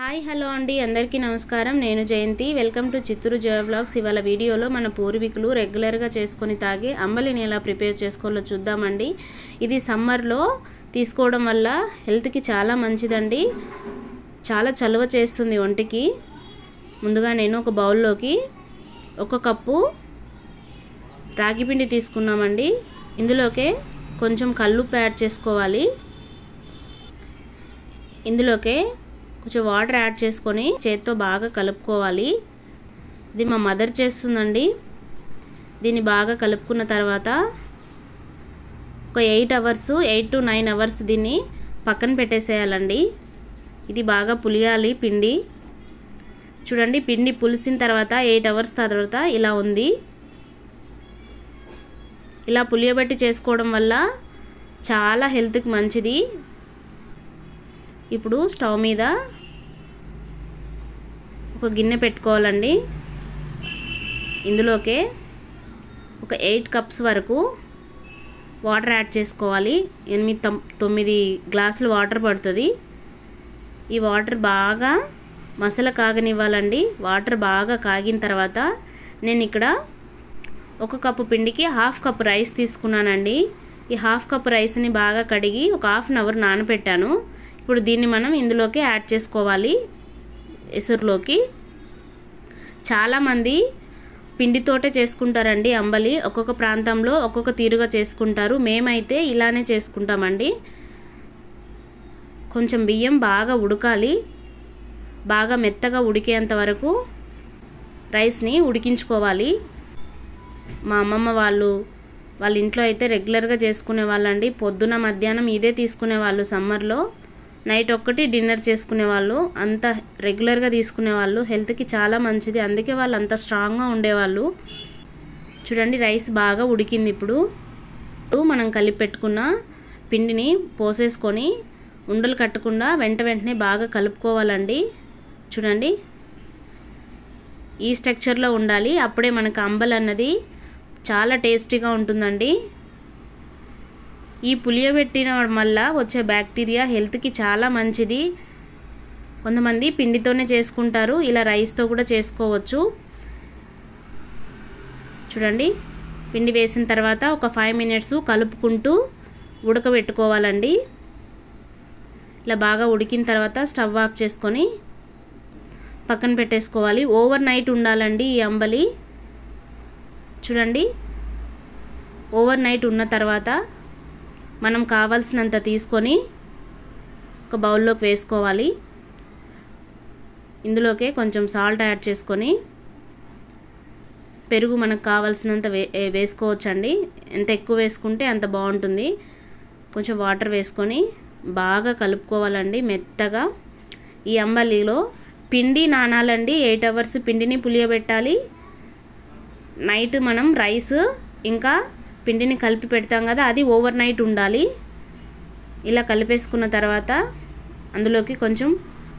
hi hello అండి అందరికీ నమస్కారం నేను Jayanthi welcome to Chittoor Jaya vlogs ఇవాళ వీడియోలో మన పూర్వీకులు రెగ్యులర్గా చేసుకొని తాగే అంబలిని ఎలా ప్రిపేర్ చేసుకోవాలో చూద్దామండి ఇది సమ్మర్లో తీసుకోవడం వల్ల హెల్త్కి చాలా మంచిదండి చాలా చలువ చేస్తుంది ఒంటికి ముందుగా నేను ఒక బౌల్లోకి ఒక కప్పు రాగిపిండి తీసుకున్నామండి ఇందులోకే కొంచెం కల్లుప్పు యాడ్ చేసుకోవాలి ఇందులోకే కొంచెం వాటర్ యాడ్ చేసుకొని చేత్తో బాగా కలుపుకోవాలి ఇది మా మదర్ చేస్తుందండి దీన్ని బాగా కలుపుకున్న తర్వాత ఒక eight hours eight to nine hours దీన్ని పక్కన పెట్టేసేయాలండి ఇది బాగా పులియాలి పిండి చూడండి పిండి పులిసిన తర్వాత ఎయిట్ అవర్స్ తర్వాత ఇలా ఉంది ఇలా పులియబెట్టి చేసుకోవడం వల్ల చాలా హెల్త్కి మంచిది ఇప్పుడు స్టవ్ మీద ఒక గిన్నె పెట్టుకోవాలండి ఇందులోకే ఒక ఎయిట్ కప్స్ వరకు వాటర్ యాడ్ చేసుకోవాలి ఎనిమిది తొమ్మిది గ్లాసులు వాటర్ పడుతుంది ఈ వాటర్ బాగా మసాలా కాగనివ్వాలండి వాటర్ బాగా కాగిన తర్వాత నేను ఇక్కడ ఒక కప్పు పిండికి హాఫ్ కప్ రైస్ తీసుకున్నానండి ఈ హాఫ్ కప్ రైస్ని బాగా కడిగి ఒక హాఫ్ అన్ అవర్ నానబెట్టాను ఇప్పుడు దీన్ని మనం ఇందులోకి యాడ్ చేసుకోవాలి ఎసురులోకి చాలామంది పిండితోటే చేసుకుంటారండి అంబలి ఒక్కొక్క ప్రాంతంలో ఒక్కొక్క తీరుగా చేసుకుంటారు మేమైతే ఇలానే చేసుకుంటామండి కొంచెం బియ్యం బాగా ఉడకాలి బాగా మెత్తగా ఉడికేంత వరకు రైస్ని ఉడికించుకోవాలి మా అమ్మమ్మ వాళ్ళు వాళ్ళ ఇంట్లో అయితే రెగ్యులర్గా చేసుకునే వాళ్ళండి పొద్దున మధ్యాహ్నం ఇదే తీసుకునే వాళ్ళు సమ్మర్లో నైట్ ఒక్కటి డిన్నర్ చేసుకునే వాళ్ళు అంత రెగ్యులర్గా తీసుకునే వాళ్ళు హెల్త్కి చాలా మంచిది అందుకే వాళ్ళు అంత స్ట్రాంగ్గా ఉండేవాళ్ళు చూడండి రైస్ బాగా ఉడికింది ఇప్పుడు మనం కలిపి పెట్టుకున్న పిండిని పోసేసుకొని ఉండలు కట్టకుండా వెంట వెంటనే బాగా కలుపుకోవాలండి చూడండి ఈ స్ట్రక్చర్లో ఉండాలి అప్పుడే మనకు అంబలన్నది అన్నది చాలా టేస్టీగా ఉంటుందండి ఈ పులియబెట్టిన వల్ల వచ్చే బ్యాక్టీరియా హెల్త్కి చాలా మంచిది కొంతమంది పిండితోనే చేసుకుంటారు ఇలా రైస్తో కూడా చేసుకోవచ్చు చూడండి పిండి వేసిన తర్వాత ఒక ఫైవ్ మినిట్స్ కలుపుకుంటూ ఉడకబెట్టుకోవాలండి ఇలా బాగా ఉడికిన తర్వాత స్టవ్ ఆఫ్ చేసుకొని పక్కన పెట్టేసుకోవాలి ఓవర్ నైట్ ఉండాలండి ఈ అంబలి చూడండి ఓవర్ నైట్ ఉన్న తర్వాత మనం కావాల్సినంత తీసుకొని ఒక బౌల్లోకి వేసుకోవాలి ఇందులోకే కొంచెం సాల్ట్ యాడ్ చేసుకొని పెరుగు మనకు కావాల్సినంత వే వేసుకోవచ్చండి ఎంత ఎక్కువ వేసుకుంటే అంత బాగుంటుంది కొంచెం వాటర్ వేసుకొని బాగా కలుపుకోవాలండి మెత్తగా ఈ అంబలిలో పిండి నానాలండి ఎయిట్ అవర్స్ పిండిని పులియబెట్టాలి నైట్ మనం రైస్ ఇంకా పిండిని కలిపి పెడతాం కదా అది ఓవర్ నైట్ ఉండాలి ఇలా కలిపేసుకున్న తర్వాత అందులోకి కొంచెం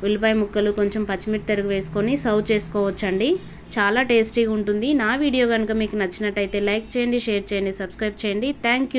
ఉల్లిపాయ ముక్కలు కొంచెం పచ్చిమిర్చి తరుగు వేసుకొని సర్వ్ చేసుకోవచ్చండి చాలా టేస్టీగా ఉంటుంది నా వీడియో కనుక మీకు నచ్చినట్టయితే లైక్ చేయండి షేర్ చేయండి సబ్స్క్రైబ్ చేయండి థ్యాంక్